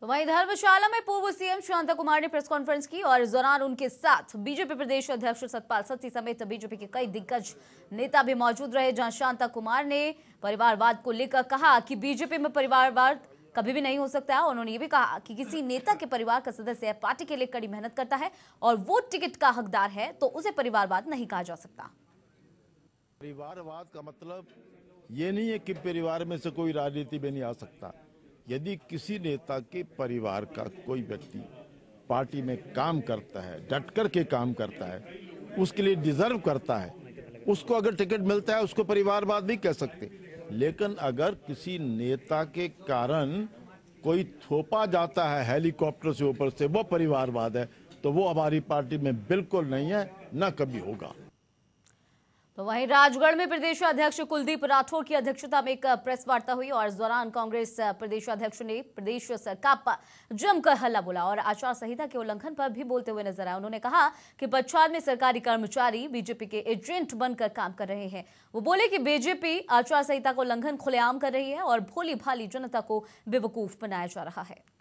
तो वहीं धर्मशाला में पूर्व सीएम शांता कुमार ने प्रेस कॉन्फ्रेंस की और इस दौरान उनके साथ बीजेपी प्रदेश अध्यक्ष सतपाल सत्ती समेत बीजेपी के कई दिग्गज नेता भी मौजूद रहे जहां शांता कुमार ने परिवारवाद को लेकर कहा कि बीजेपी में परिवारवाद कभी भी नहीं हो सकता उन्होंने ये भी कहा कि किसी नेता के परिवार का सदस्य पार्टी के लिए कड़ी मेहनत करता है और वो टिकट का हकदार है तो उसे परिवारवाद नहीं कहा जा सकता परिवारवाद का मतलब ये नहीं है कि परिवार में से कोई राजनीति में नहीं आ सकता यदि किसी नेता के परिवार का कोई व्यक्ति पार्टी में काम करता है डट कर के काम करता है उसके लिए डिजर्व करता है उसको अगर टिकट मिलता है उसको परिवारवाद भी कह सकते लेकिन अगर किसी नेता के कारण कोई थोपा जाता है हेलीकॉप्टर से ऊपर से वो परिवारवाद है तो वो हमारी पार्टी में बिल्कुल नहीं है ना कभी होगा तो वहीं राजगढ़ में प्रदेश अध्यक्ष कुलदीप राठौर की अध्यक्षता में एक प्रेस वार्ता हुई और इस दौरान कांग्रेस प्रदेश अध्यक्ष ने प्रदेश सरकार पर जमकर हल्ला बोला और आचार संहिता के उल्लंघन पर भी बोलते हुए नजर आए उन्होंने कहा कि पच्छाद में सरकारी कर्मचारी बीजेपी के एजेंट बनकर काम कर रहे हैं वो बोले कि बीजेपी आचार संहिता का उल्लंघन खुलेआम कर रही है और भोली भाली जनता को बेवकूफ बनाया जा रहा है